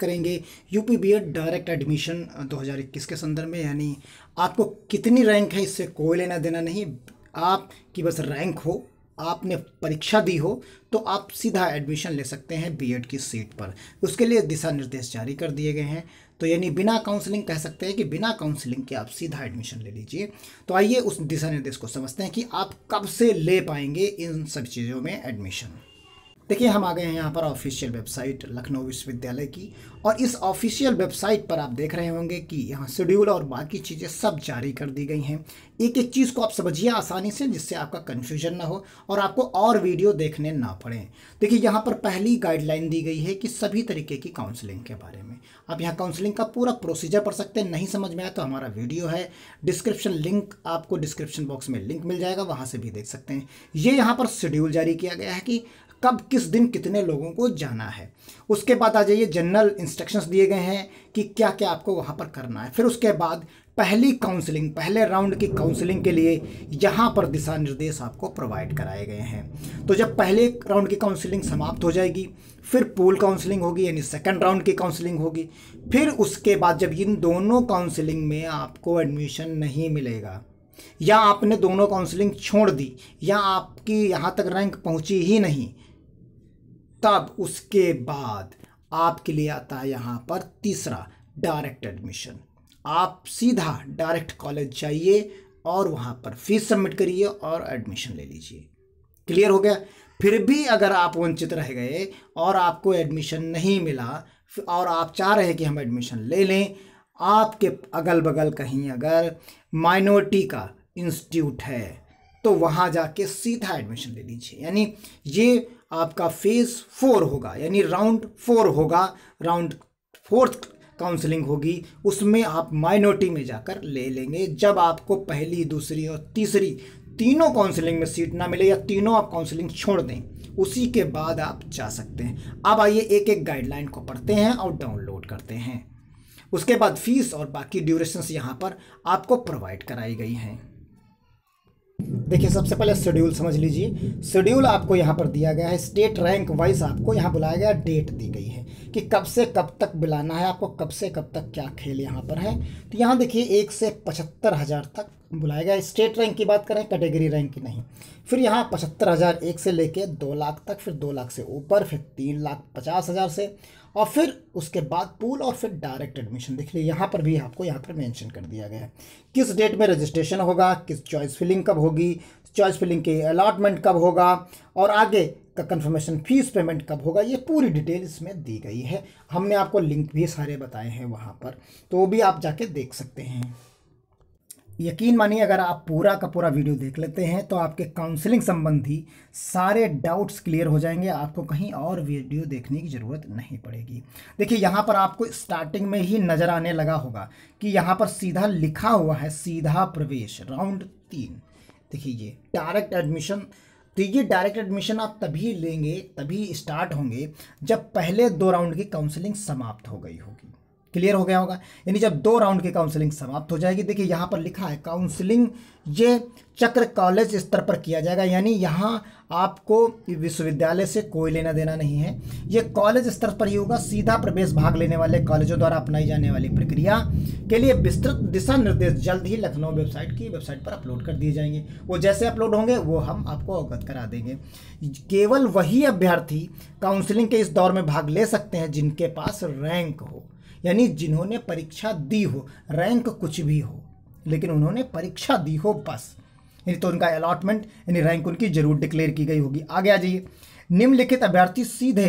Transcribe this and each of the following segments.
करेंगे UP add direct admission 2021 के संदर्भ में यानी आपको कितनी रैंक है इससे कोई लेना देना नहीं आप की बस रैंक हो आपने परीक्षा दी हो तो आप सीधा एडमिशन ले सकते हैं बीएड की सीट पर उसके लिए दिशा निर्देश जारी कर दिए गए हैं तो यानी बिना काउंसलिंग कह सकते हैं कि बिना काउंसलिंग के आप सीधा एडमिशन ले लीजिए तो आइए उस दिशा निर्देश को समझते हैं कि आप कब से ले पाएंगे इन सब चीज़ों में एडमिशन देखिए हम आ गए हैं यहाँ पर ऑफिशियल वेबसाइट लखनऊ विश्वविद्यालय की और इस ऑफिशियल वेबसाइट पर आप देख रहे होंगे कि यहाँ शेड्यूल और बाकी चीज़ें सब जारी कर दी गई हैं एक एक चीज़ को आप समझिए आसानी से जिससे आपका कन्फ्यूजन ना हो और आपको और वीडियो देखने ना पड़े देखिए यहाँ पर पहली गाइडलाइन दी गई है कि सभी तरीके की काउंसलिंग के बारे में आप यहाँ काउंसलिंग का पूरा प्रोसीजर पढ़ सकते हैं नहीं समझ में आया तो हमारा वीडियो है डिस्क्रिप्शन लिंक आपको डिस्क्रिप्शन बॉक्स में लिंक मिल जाएगा वहाँ से भी देख सकते हैं ये यहाँ पर शेड्यूल जारी किया गया है कि कब किस दिन कितने लोगों को जाना है उसके बाद आ जाइए जनरल इंस्ट्रक्शंस दिए गए हैं कि क्या क्या आपको वहाँ पर करना है फिर उसके बाद पहली काउंसलिंग पहले राउंड की काउंसलिंग के लिए यहाँ पर दिशा निर्देश आपको प्रोवाइड कराए गए हैं तो जब पहले राउंड की काउंसलिंग समाप्त हो जाएगी फिर पूल काउंसलिंग होगी यानी सेकंड राउंड की काउंसलिंग होगी फिर उसके बाद जब इन दोनों काउंसलिंग में आपको एडमिशन नहीं मिलेगा या आपने दोनों काउंसलिंग छोड़ दी या आपकी यहाँ तक रैंक पहुँची ही नहीं तब उसके बाद आपके लिए आता है यहाँ पर तीसरा डायरेक्ट एडमिशन आप सीधा डायरेक्ट कॉलेज जाइए और वहाँ पर फीस सबमिट करिए और एडमिशन ले लीजिए क्लियर हो गया फिर भी अगर आप वंचित रह गए और आपको एडमिशन नहीं मिला और आप चाह रहे हैं कि हम एडमिशन ले लें आपके अगल बगल कहीं अगर माइनॉरिटी का इंस्टीट्यूट है तो वहाँ जाके सीधा एडमिशन ले लीजिए यानी ये आपका फेज़ फोर होगा यानी राउंड फोर होगा राउंड फोर्थ काउंसलिंग होगी उसमें आप माइनॉरिटी में जाकर ले लेंगे जब आपको पहली दूसरी और तीसरी तीनों काउंसलिंग में सीट ना मिले या तीनों आप काउंसलिंग छोड़ दें उसी के बाद आप जा सकते हैं अब आइए एक एक गाइडलाइन को पढ़ते हैं और डाउनलोड करते हैं उसके बाद फीस और बाकी ड्यूरेशंस यहाँ पर आपको प्रोवाइड कराई गई हैं देखिए सबसे पहले शेड्यूल समझ लीजिए शेड्यूल आपको यहाँ पर दिया गया है स्टेट रैंक वाइज आपको यहाँ बुलाया गया डेट दी गई है कि कब से कब तक बुलाना है आपको कब से कब तक क्या खेल यहाँ पर है तो यहाँ देखिए एक से पचहत्तर हज़ार तक बुलाया गया स्टेट रैंक की बात करें कैटेगरी रैंक की नहीं फिर यहाँ पचहत्तर हज़ार एक से लेके दो लाख तक फिर दो लाख से ऊपर फिर तीन लाख पचास हज़ार से और फिर उसके बाद पूल और फिर डायरेक्ट एडमिशन देख लीजिए यहाँ पर भी आपको यहाँ पर मेंशन कर दिया गया है किस डेट में रजिस्ट्रेशन होगा किस चॉइस फिलिंग कब होगी चॉइस फिलिंग के अलाटमेंट कब होगा और आगे का कन्फर्मेशन फीस पेमेंट कब होगा ये पूरी डिटेल इसमें दी गई है हमने आपको लिंक भी सारे बताए हैं वहाँ पर तो वो भी आप जाके देख सकते हैं यकीन मानिए अगर आप पूरा का पूरा वीडियो देख लेते हैं तो आपके काउंसलिंग संबंधी सारे डाउट्स क्लियर हो जाएंगे आपको कहीं और वीडियो देखने की ज़रूरत नहीं पड़ेगी देखिए यहाँ पर आपको स्टार्टिंग में ही नज़र आने लगा होगा कि यहाँ पर सीधा लिखा हुआ है सीधा प्रवेश राउंड तीन देखिए ये डायरेक्ट एडमिशन तो ये डायरेक्ट एडमिशन आप तभी लेंगे तभी स्टार्ट होंगे जब पहले दो राउंड की काउंसलिंग समाप्त हो गई होगी क्लियर हो गया होगा यानी जब दो राउंड की काउंसलिंग समाप्त हो जाएगी देखिए यहाँ पर लिखा है काउंसलिंग ये चक्र कॉलेज स्तर पर किया जाएगा यानी यहाँ आपको विश्वविद्यालय से कोई लेना देना नहीं है ये कॉलेज स्तर पर ही होगा सीधा प्रवेश भाग लेने वाले कॉलेजों द्वारा अपनाई जाने वाली प्रक्रिया के लिए विस्तृत दिशा निर्देश जल्द ही लखनऊ वेबसाइट की वेबसाइट पर अपलोड कर दिए जाएंगे वो जैसे अपलोड होंगे वो हम आपको अवगत करा देंगे केवल वही अभ्यर्थी काउंसिलिंग के इस दौर में भाग ले सकते हैं जिनके पास रैंक हो यानी जिन्होंने परीक्षा दी हो रैंक कुछ भी हो लेकिन उन्होंने परीक्षा दी हो बस यानी तो उनका अलॉटमेंट यानी रैंक उनकी जरूर डिक्लेयर की गई होगी आगे आ जाइए निम्नलिखित अभ्यर्थी सीधे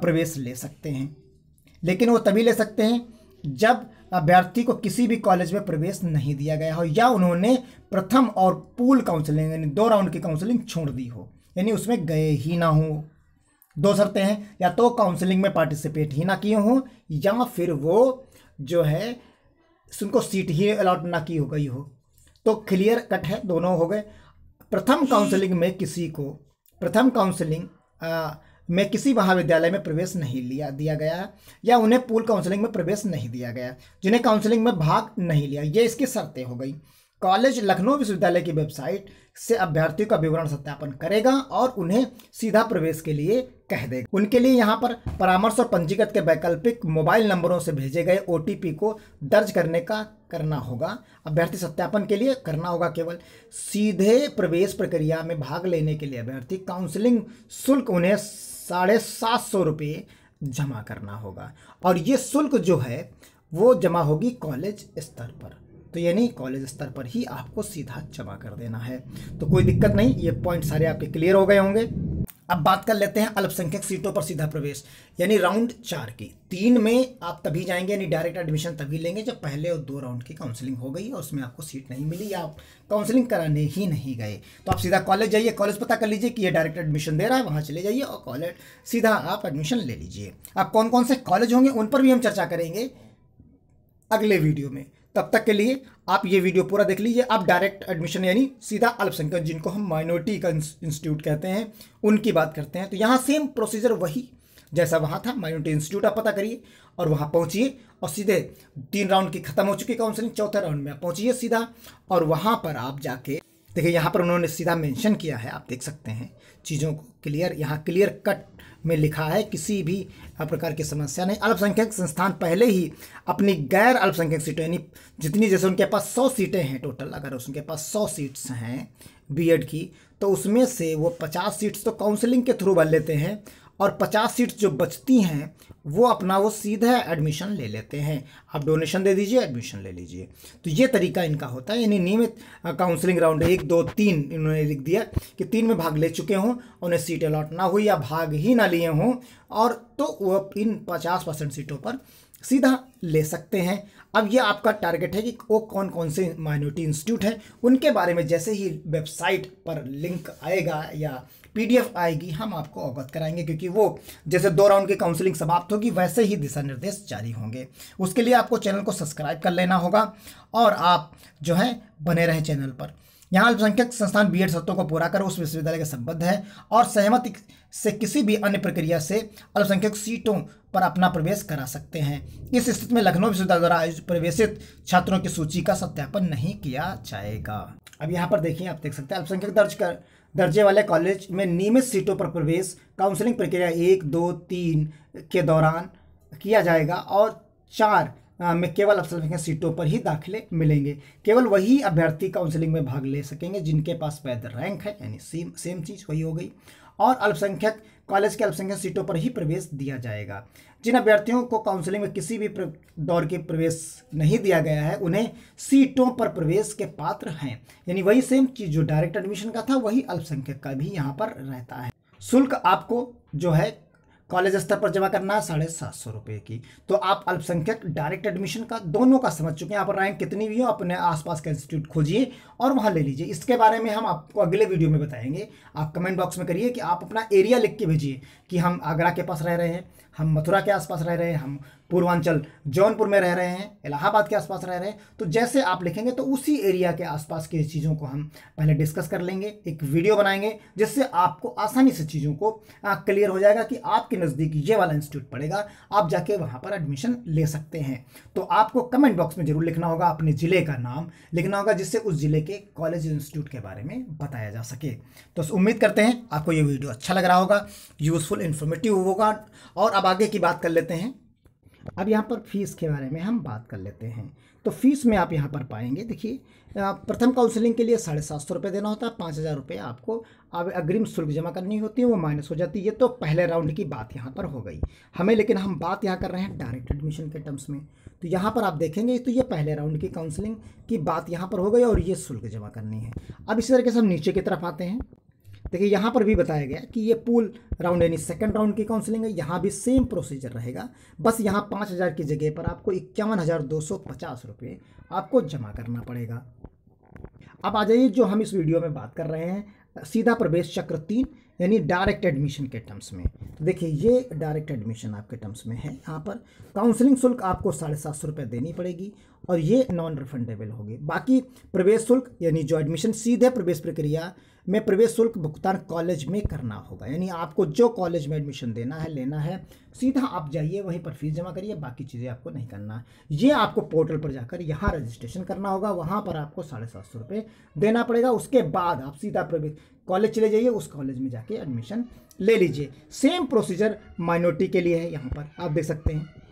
प्रवेश ले सकते हैं लेकिन वो तभी ले सकते हैं जब अभ्यर्थी को किसी भी कॉलेज में प्रवेश नहीं दिया गया हो या उन्होंने प्रथम और पूल काउंसलिंग यानी दो राउंड की काउंसलिंग छोड़ दी हो यानी उसमें गए ही ना हो दो शर्तें हैं या तो काउंसलिंग में पार्टिसिपेट ही ना किए हों या फिर वो जो है उनको सीट ही अलॉट ना की हो गई हो तो क्लियर कट है दोनों हो गए प्रथम काउंसलिंग में किसी को प्रथम काउंसलिंग में किसी महाविद्यालय में प्रवेश नहीं लिया दिया गया या उन्हें पूल काउंसलिंग में प्रवेश नहीं दिया गया जिन्हें काउंसलिंग में भाग नहीं लिया ये इसकी शर्तें हो गई कॉलेज लखनऊ विश्वविद्यालय की वेबसाइट से अभ्यर्थियों का विवरण सत्यापन करेगा और उन्हें सीधा प्रवेश के लिए कह देगा उनके लिए यहाँ पर परामर्श और पंजीकृत के वैकल्पिक मोबाइल नंबरों से भेजे गए ओ को दर्ज करने का करना होगा अभ्यर्थी सत्यापन के लिए करना होगा केवल सीधे प्रवेश प्रक्रिया में भाग लेने के लिए अभ्यर्थी काउंसलिंग शुल्क उन्हें साढ़े सात सौ रुपये जमा करना होगा और ये शुल्क जो है वो जमा होगी कॉलेज स्तर पर तो यानी कॉलेज स्तर पर ही आपको सीधा जमा कर देना है तो कोई दिक्कत नहीं ये पॉइंट सारे आपके क्लियर हो गए होंगे अब बात कर लेते हैं अल्पसंख्यक सीटों पर सीधा प्रवेश यानी राउंड चार की तीन में आप तभी जाएंगे यानी डायरेक्ट एडमिशन तभी लेंगे जब पहले और दो राउंड की काउंसलिंग हो गई और उसमें आपको सीट नहीं मिली या आप काउंसलिंग कराने ही नहीं गए तो आप सीधा कॉलेज जाइए कॉलेज पता कर लीजिए कि ये डायरेक्ट एडमिशन दे रहा है वहाँ चले जाइए और कॉलेज सीधा आप एडमिशन ले लीजिए आप कौन कौन से कॉलेज होंगे उन पर भी हम चर्चा करेंगे अगले वीडियो में तब तक के लिए आप ये वीडियो पूरा देख लीजिए आप डायरेक्ट एडमिशन यानी सीधा अल्पसंख्यक जिनको हम माइनॉरिटी का इंस्टीट्यूट कहते हैं उनकी बात करते हैं तो यहाँ सेम प्रोसीजर वही जैसा वहाँ था माइनॉरिटी इंस्टीट्यूट आप पता करिए और वहाँ पहुँचिए और सीधे तीन राउंड की खत्म हो चुकी काउंसलिंग चौथे राउंड में आप पहुँचिए सीधा और वहाँ पर आप जाके देखिए यहाँ पर उन्होंने सीधा मेंशन किया है आप देख सकते हैं चीज़ों को क्लियर यहाँ क्लियर कट में लिखा है किसी भी प्रकार की समस्या नहीं अल्पसंख्यक संस्थान पहले ही अपनी गैर अल्पसंख्यक सीटें यानी जितनी जैसे उनके पास सौ सीटें हैं टोटल अगर उनके पास सौ सीट्स हैं बीएड की तो उसमें से वो पचास सीट्स तो काउंसलिंग के थ्रू भर लेते हैं और 50 सीट्स जो बचती हैं वो अपना वो सीधा एडमिशन ले लेते हैं आप डोनेशन दे दीजिए एडमिशन ले लीजिए तो ये तरीका इनका होता है यानी नियमित काउंसलिंग राउंड एक दो तीन इन्होंने लिख दिया कि तीन में भाग ले चुके हों उन्हें सीट अलॉट ना हुई या भाग ही ना लिए हों और तो वो इन पचास परसेंट सीटों पर सीधा ले सकते हैं अब ये आपका टारगेट है कि वो कौन कौन से माइनॉरिटी इंस्टीट्यूट हैं उनके बारे में जैसे ही वेबसाइट पर लिंक आएगा या पीडीएफ आएगी हम आपको अवगत कराएंगे क्योंकि वो जैसे दो राउंड की काउंसलिंग समाप्त होगी वैसे ही दिशा निर्देश जारी होंगे उसके लिए आपको चैनल को सब्सक्राइब कर लेना होगा और आप जो है बने रहे चैनल पर यहाँ अल्पसंख्यक संस्थान बीएड शर्तों को पूरा कर उस विश्वविद्यालय के संबद्ध है और सहमति से किसी भी अन्य प्रक्रिया से अल्पसंख्यक सीटों पर अपना प्रवेश करा सकते हैं इस स्थिति में लखनऊ विश्वविद्यालय द्वारा आयोजित प्रवेशित छात्रों की सूची का सत्यापन नहीं किया जाएगा अब यहाँ पर देखिए आप देख सकते हैं अल्पसंख्यक दर्ज कर दर्जे वाले कॉलेज में नियमित सीटों पर प्रवेश काउंसलिंग प्रक्रिया एक दो तीन के दौरान किया जाएगा और चार में केवल अल्पसंख्यक सीटों पर ही दाखिले मिलेंगे केवल वही अभ्यर्थी काउंसलिंग में भाग ले सकेंगे जिनके पास वैध रैंक है यानी सेम सेम चीज़ वही हो गई और अल्पसंख्यक कॉलेज के अल्पसंख्यक सीटों पर ही प्रवेश दिया जाएगा जिन अभ्यर्थियों को काउंसलिंग में किसी भी दौर के प्रवेश नहीं दिया गया है उन्हें सीटों पर प्रवेश के पात्र हैं यानी वही सेम चीज़ जो डायरेक्ट एडमिशन का था वही अल्पसंख्यक का भी यहाँ पर रहता है शुल्क आपको जो है कॉलेज स्तर पर जमा करना है साढ़े सात सौ रुपये की तो आप अल्पसंख्यक डायरेक्ट एडमिशन का दोनों का समझ चुके हैं आप रैंक कितनी भी हो अपने आसपास का इंस्टीट्यूट खोजिए और वहाँ ले लीजिए इसके बारे में हम आपको अगले वीडियो में बताएंगे आप कमेंट बॉक्स में करिए कि आप अपना एरिया लिख के भेजिए कि हम आगरा के पास रह रहे हैं हम मथुरा के आसपास रह रहे हैं हम पूर्वांचल जौनपुर में रह रहे हैं इलाहाबाद के आसपास रह रहे हैं तो जैसे आप लिखेंगे तो उसी एरिया के आसपास की चीज़ों को हम पहले डिस्कस कर लेंगे एक वीडियो बनाएंगे जिससे आपको आसानी से चीज़ों को क्लियर हो जाएगा कि आपके नज़दीक ये वाला इंस्टीट्यूट पड़ेगा आप जाके वहाँ पर एडमिशन ले सकते हैं तो आपको कमेंट बॉक्स में ज़रूर लिखना होगा अपने ज़िले का नाम लिखना होगा जिससे उस ज़िले के कॉलेज इंस्टीट्यूट के बारे में बताया जा सके तो उम्मीद करते हैं आपको ये वीडियो अच्छा लग रहा होगा यूज़फुल इन्फॉर्मेटिव होगा और अब आगे की बात कर लेते हैं अब यहाँ पर फीस के बारे में हम बात कर लेते हैं तो फीस में आप यहाँ पर पाएंगे देखिए प्रथम काउंसलिंग के लिए साढ़े सात सौ रुपये देना होता है पाँच हज़ार रुपये आपको अब अग्रिम शुल्क जमा करनी होती है वो माइनस हो जाती है ये तो पहले राउंड की बात यहाँ पर हो गई हमें लेकिन हम बात यहाँ कर रहे हैं डायरेक्ट एडमिशन के टर्म्स में तो यहाँ पर आप देखेंगे तो ये पहले राउंड की काउंसलिंग की बात यहाँ पर हो गई और ये शुल्क जमा करनी है अब इसी तरीके से हम नीचे की तरफ आते हैं देखिए यहाँ पर भी बताया गया कि ये पूल राउंड यानी सेकंड राउंड की काउंसलिंग है यहाँ भी सेम प्रोसीजर रहेगा बस यहाँ पाँच हज़ार की जगह पर आपको इक्यावन हज़ार दो सौ पचास रुपये आपको जमा करना पड़ेगा अब आ जाइए जो हम इस वीडियो में बात कर रहे हैं सीधा प्रवेश चक्र तीन यानी डायरेक्ट एडमिशन के टर्म्स में तो देखिए ये डायरेक्ट एडमिशन आपके टर्म्स में है यहाँ पर काउंसलिंग शुल्क आपको साढ़े सात सौ रुपये देनी पड़ेगी और ये नॉन रिफंडेबल होगी बाकी प्रवेश शुल्क यानी जो एडमिशन सीधे प्रवेश प्रक्रिया में प्रवेश शुल्क भुगतान कॉलेज में करना होगा यानी आपको जो कॉलेज में एडमिशन देना है लेना है सीधा आप जाइए वहीं पर फीस जमा करिए बाकी चीज़ें आपको नहीं करना है ये आपको पोर्टल पर जाकर यहाँ रजिस्ट्रेशन करना होगा वहाँ पर आपको साढ़े सात सौ रुपये देना पड़ेगा उसके बाद आप सीधा प्रवेश कॉलेज चले जाइए उस कॉलेज में जाके एडमिशन ले लीजिए सेम प्रोसीजर माइनॉरिटी के लिए है यहाँ पर आप देख सकते हैं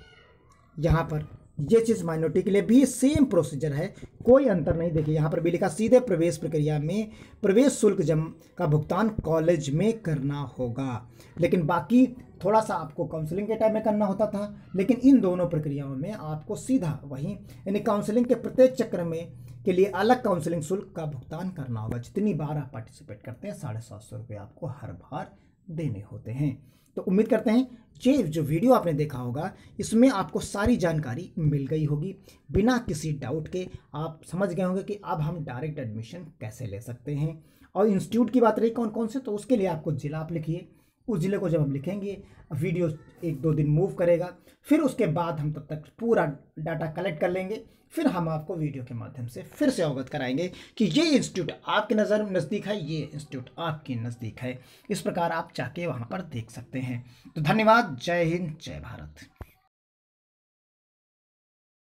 यहाँ पर ये चीज़ माइनॉरिटी के लिए भी सेम प्रोसीजर है कोई अंतर नहीं देखिए यहाँ पर भी लिखा सीधे प्रवेश प्रक्रिया में प्रवेश शुल्क जम का भुगतान कॉलेज में करना होगा लेकिन बाकी थोड़ा सा आपको काउंसलिंग के टाइम में करना होता था लेकिन इन दोनों प्रक्रियाओं में आपको सीधा वहीं यानी काउंसलिंग के प्रत्येक चक्र में के लिए अलग काउंसलिंग शुल्क का भुगतान करना होगा जितनी बार आप पार्टिसिपेट करते हैं साढ़े सात सौ रुपये आपको हर बार देने होते हैं तो उम्मीद करते हैं ये जो वीडियो आपने देखा होगा इसमें आपको सारी जानकारी मिल गई होगी बिना किसी डाउट के आप समझ गए होंगे कि अब हम डायरेक्ट एडमिशन कैसे ले सकते हैं और इंस्टीट्यूट की बात रही कौन कौन से तो उसके लिए आपको ज़िला आप लिखिए उस ज़िले को जब हम लिखेंगे वीडियो एक दो दिन मूव करेगा फिर उसके बाद हम तब तक पूरा डाटा कलेक्ट कर लेंगे फिर हम आपको वीडियो के माध्यम से फिर से अवगत कराएंगे कि ये इंस्टीट्यूट आपके नज़र में नज़दीक है ये इंस्टीट्यूट आपके नज़दीक है इस प्रकार आप जाके वहाँ पर देख सकते हैं तो धन्यवाद जय हिंद जय भारत